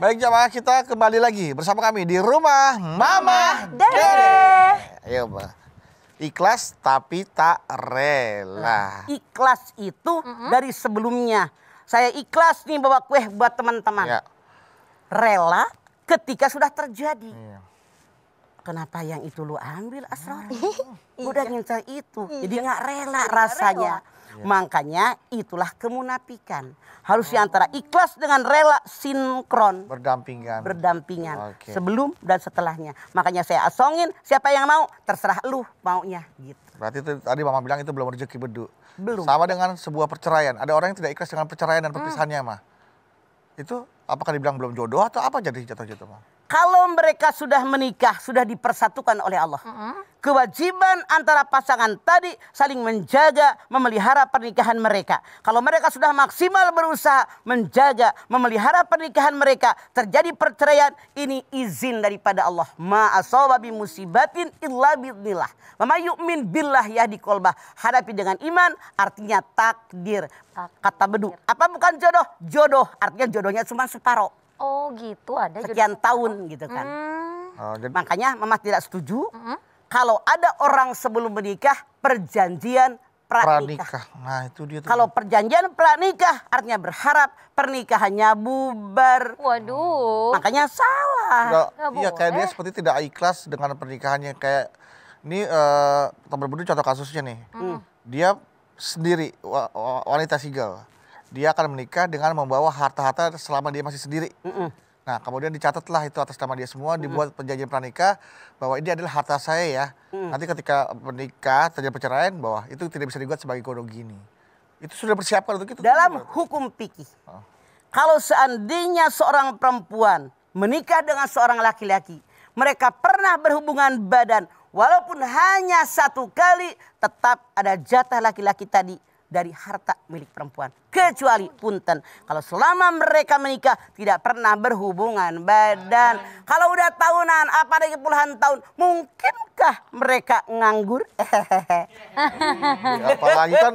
Baik jamaah kita kembali lagi bersama kami di rumah Mama, Mama Ayo Mbak. Ikhlas tapi tak rela. Ah, ikhlas itu mm -hmm. dari sebelumnya. Saya ikhlas nih bawa kue buat teman-teman. Ya. Rela ketika sudah terjadi. Ya. Kenapa yang itu lu ambil Asror? Ya. Udah ya. ngincar itu. Ya. Jadi iya. nggak rela rasanya. Rela. Ya. Makanya itulah kemunafikan. Harus oh. antara ikhlas dengan rela sinkron. Berdampingan. Berdampingan. Okay. Sebelum dan setelahnya. Makanya saya asongin siapa yang mau terserah lu maunya gitu. Berarti itu tadi mama bilang itu belum rezeki bedu. Belum. Sama dengan sebuah perceraian. Ada orang yang tidak ikhlas dengan perceraian dan hmm. perpisahannya hmm. mah. Itu apakah dibilang belum jodoh atau apa jadi jatuh-jatuh mah? kalau mereka sudah menikah, sudah dipersatukan oleh Allah. Mm -hmm. Kewajiban antara pasangan tadi saling menjaga, memelihara pernikahan mereka. Kalau mereka sudah maksimal berusaha menjaga, memelihara pernikahan mereka, terjadi perceraian, ini izin daripada Allah. Ma'asawa bi musibatin illa bidnillah. Mama yu'min billah ya di kolbah. Hadapi dengan iman, artinya takdir. Kata bedu. Apa bukan jodoh? Jodoh, artinya jodohnya cuma separoh. Oh gitu ada sekian jodoh. tahun gitu kan. Hmm. Oh, Makanya mama tidak setuju hmm. kalau ada orang sebelum menikah perjanjian pranikah. pranikah. Nah, itu dia Kalau perjanjian pranikah artinya berharap pernikahannya bubar. Waduh. Makanya salah. iya, kayak dia seperti tidak ikhlas dengan pernikahannya kayak ini uh, eh, teman berdua contoh kasusnya nih. Hmm. hmm. Dia sendiri wanita single dia akan menikah dengan membawa harta-harta selama dia masih sendiri. Mm -mm. Nah, kemudian dicatatlah itu atas nama dia semua, mm. dibuat perjanjian pernikah bahwa ini adalah harta saya ya. Mm. Nanti ketika menikah, terjadi perceraian bahwa itu tidak bisa dibuat sebagai korogini. gini. Itu sudah persiapkan untuk itu. Dalam hukum pikih, oh. kalau seandainya seorang perempuan menikah dengan seorang laki-laki, mereka pernah berhubungan badan, walaupun hanya satu kali, tetap ada jatah laki-laki tadi dari harta milik perempuan. Kecuali punten. Kalau selama mereka menikah tidak pernah berhubungan badan. Nah. Kalau udah tahunan apa apalagi puluhan tahun. Mungkinkah mereka nganggur? Ya, apalagi kan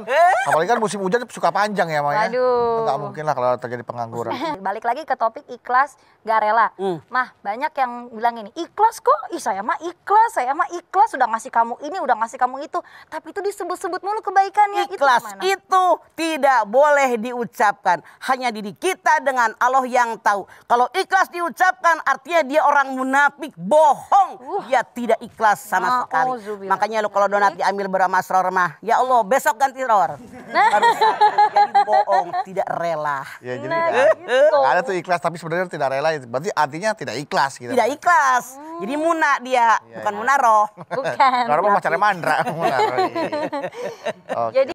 apalagi kan musim hujan suka panjang ya Maya. Aduh. Nggak mungkin lah kalau terjadi pengangguran. Balik lagi ke topik ikhlas gak rela. hmm. Mah banyak yang bilang ini ikhlas kok. Ih saya mah ikhlas, saya mah ikhlas. Sudah ngasih kamu ini, udah ngasih kamu itu. Tapi itu disebut-sebut mulu kebaikannya. Ikhlas, itu itu tidak boleh diucapkan. Hanya diri kita dengan Allah yang tahu. Kalau ikhlas diucapkan artinya dia orang munafik, bohong. Uh. Dia tidak ikhlas sama nah, sekali. Oh, Makanya lo kalau donat diambil berapa seror mah, ya Allah besok ganti seror. Nah. Harus jadi bohong, tidak rela. Ya, jadi nah, gitu. ada tuh ikhlas tapi sebenarnya tidak rela. Berarti artinya tidak ikhlas gitu. Tidak ikhlas. Hmm. Jadi muna dia, ya, bukan ya. munaro. Bukan. Karena pacarnya mandra. munaro. Iya. Okay. Jadi